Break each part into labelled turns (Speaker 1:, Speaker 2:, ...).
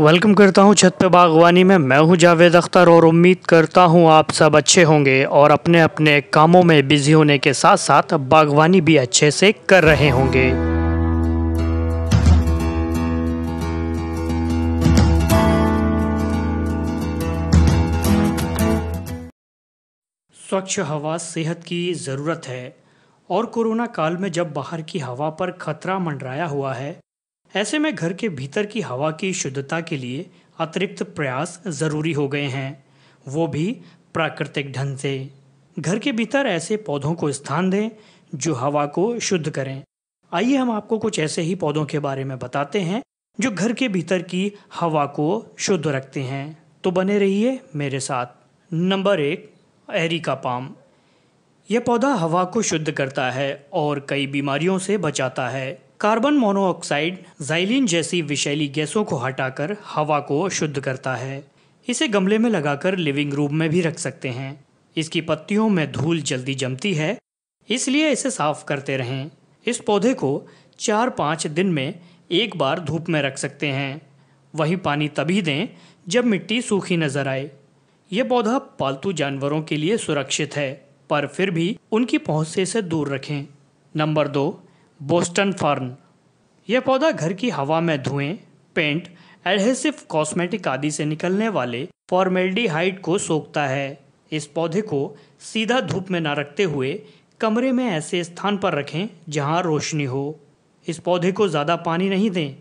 Speaker 1: welcome करता हूं छत पे बागवानी में मैं हूं जावेद अख्तर और उम्मीद करता हूं आप सब अच्छे होंगे और अपने अपने कामों में बिजी होने के साथ साथ बागवानी भी अच्छे से कर रहे होंगे स्वच्छ हवा सेहत की ज़रूरत है और कोरोना काल में जब बाहर की हवा पर खतरा मंडराया हुआ है ऐसे में घर के भीतर की हवा की शुद्धता के लिए अतिरिक्त प्रयास ज़रूरी हो गए हैं वो भी प्राकृतिक ढंग से घर के भीतर ऐसे पौधों को स्थान दें जो हवा को शुद्ध करें आइए हम आपको कुछ ऐसे ही पौधों के बारे में बताते हैं जो घर के भीतर की हवा को शुद्ध रखते हैं तो बने रहिए मेरे साथ नंबर एक एरिका पाम यह पौधा हवा को शुद्ध करता है और कई बीमारियों से बचाता है कार्बन मोनोऑक्साइड जाइलिन जैसी विषैली गैसों को हटाकर हवा को शुद्ध करता है इसे गमले में लगाकर लिविंग रूम में भी रख सकते हैं इसकी पत्तियों में धूल जल्दी जमती है इसलिए इसे साफ करते रहें इस पौधे को चार पाँच दिन में एक बार धूप में रख सकते हैं वही पानी तभी दें जब मिट्टी सूखी नजर आए यह पौधा पालतू जानवरों के लिए सुरक्षित है पर फिर भी उनकी पहुंच से इसे दूर रखें नंबर दो बोस्टन फर्न यह पौधा घर की हवा में धुएं पेंट एडहेसिव कॉस्मेटिक आदि से निकलने वाले फॉर्मेल्डिहाइड को सोखता है इस पौधे को सीधा धूप में न रखते हुए कमरे में ऐसे स्थान पर रखें जहां रोशनी हो इस पौधे को ज़्यादा पानी नहीं दें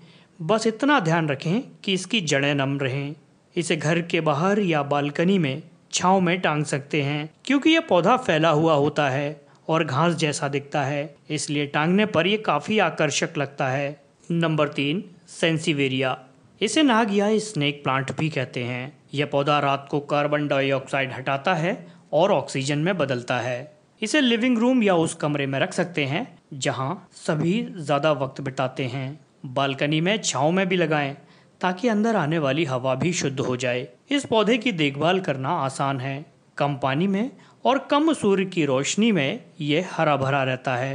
Speaker 1: बस इतना ध्यान रखें कि इसकी जड़ें नम रहें इसे घर के बाहर या बालकनी में छाँव में टांग सकते हैं क्योंकि यह पौधा फैला हुआ होता है और घास जैसा दिखता है इसलिए टांगने पर यह काफ़ी आकर्षक लगता है नंबर तीन सेंसीवेरिया इसे नाग या स्नेक प्लांट भी कहते हैं यह पौधा रात को कार्बन डाइऑक्साइड हटाता है और ऑक्सीजन में बदलता है इसे लिविंग रूम या उस कमरे में रख सकते हैं जहां सभी ज़्यादा वक्त बिताते हैं बालकनी में छाव में भी लगाएं ताकि अंदर आने वाली हवा भी शुद्ध हो जाए इस पौधे की देखभाल करना आसान है कम पानी में और कम सूर्य की रोशनी में ये हरा भरा रहता है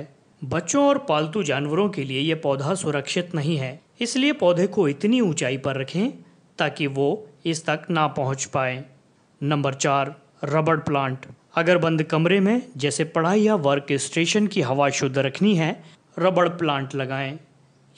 Speaker 1: बच्चों और पालतू जानवरों के लिए यह पौधा सुरक्षित नहीं है इसलिए पौधे को इतनी ऊंचाई पर रखें ताकि वो इस तक ना पहुंच पाए नंबर चार रबड़ प्लांट अगर बंद कमरे में जैसे पढ़ाई या वर्क स्टेशन की हवा शुद्ध रखनी है रबड़ प्लांट लगाएं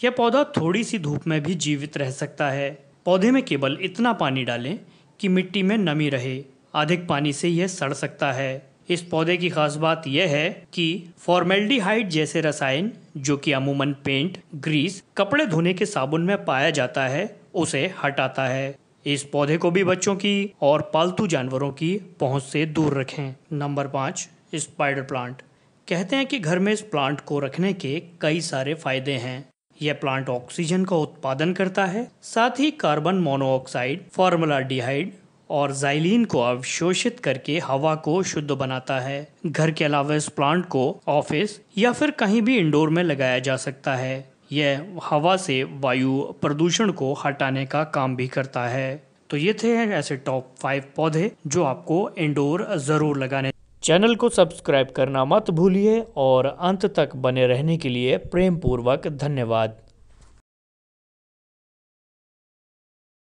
Speaker 1: यह पौधा थोड़ी सी धूप में भी जीवित रह सकता है पौधे में केवल इतना पानी डालें कि मिट्टी में नमी रहे अधिक पानी से यह सड़ सकता है इस पौधे की खास बात यह है कि फॉर्मेल्डिहाइड जैसे रसायन जो कि अमूमन पेंट ग्रीस कपड़े धोने के साबुन में पाया जाता है उसे हटाता है इस पौधे को भी बच्चों की और पालतू जानवरों की पहुंच से दूर रखें नंबर पाँच स्पाइडर प्लांट कहते हैं कि घर में इस प्लांट को रखने के कई सारे फायदे हैं यह प्लांट ऑक्सीजन का उत्पादन करता है साथ ही कार्बन मोनोऑक्साइड फॉर्मला डिहाइड और जाइलिन को अवशोषित करके हवा को शुद्ध बनाता है घर के अलावा इस प्लांट को ऑफिस या फिर कहीं भी इंडोर में लगाया जा सकता है यह हवा से वायु प्रदूषण को हटाने का काम भी करता है तो ये थे ऐसे टॉप फाइव पौधे जो आपको इंडोर ज़रूर लगाने चैनल को सब्सक्राइब करना मत भूलिए और अंत तक बने रहने के लिए प्रेम पूर्वक धन्यवाद